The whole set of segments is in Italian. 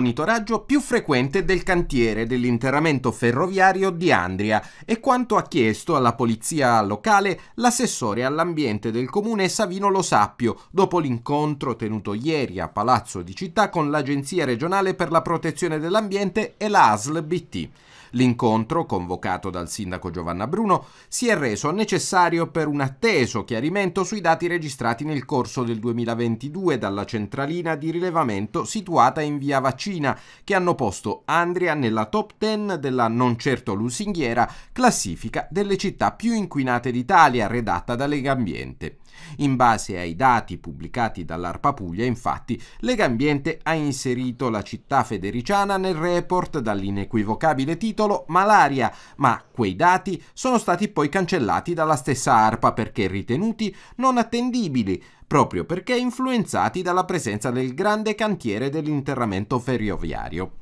monitoraggio più frequente del cantiere dell'interramento ferroviario di Andria e quanto ha chiesto alla polizia locale l'assessore all'ambiente del comune Savino Lo Sappio dopo l'incontro tenuto ieri a Palazzo di Città con l'Agenzia regionale per la protezione dell'ambiente e la ASL BT. L'incontro, convocato dal sindaco Giovanna Bruno, si è reso necessario per un atteso chiarimento sui dati registrati nel corso del 2022 dalla centralina di rilevamento situata in via Vaccina, che hanno posto Andria nella top 10 della non certo lusinghiera classifica delle città più inquinate d'Italia, redatta da Lega Ambiente. In base ai dati pubblicati dall'ARPA Puglia, infatti, Lega Ambiente ha inserito la città federiciana nel report dall'inequivocabile titolo Malaria, ma quei dati sono stati poi cancellati dalla stessa ARPA perché ritenuti non attendibili, proprio perché influenzati dalla presenza del grande cantiere dell'interramento ferroviario.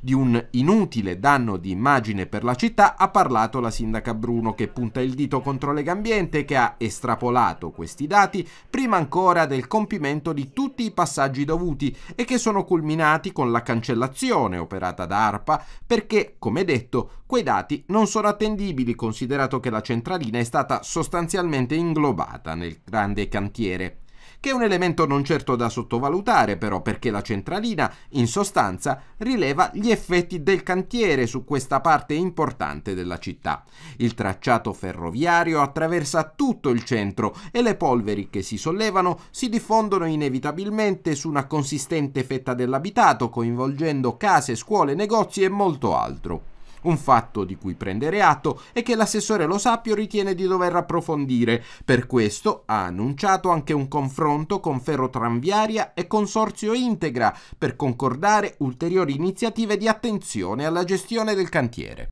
Di un inutile danno di immagine per la città ha parlato la sindaca Bruno che punta il dito contro Legambiente che ha estrapolato questi dati prima ancora del compimento di tutti i passaggi dovuti e che sono culminati con la cancellazione operata da ARPA perché, come detto, quei dati non sono attendibili considerato che la centralina è stata sostanzialmente inglobata nel grande cantiere che è un elemento non certo da sottovalutare però perché la centralina in sostanza rileva gli effetti del cantiere su questa parte importante della città. Il tracciato ferroviario attraversa tutto il centro e le polveri che si sollevano si diffondono inevitabilmente su una consistente fetta dell'abitato coinvolgendo case, scuole, negozi e molto altro un fatto di cui prendere atto e che l'assessore Lo Sappio ritiene di dover approfondire. Per questo ha annunciato anche un confronto con Ferrotranviaria e Consorzio Integra per concordare ulteriori iniziative di attenzione alla gestione del cantiere.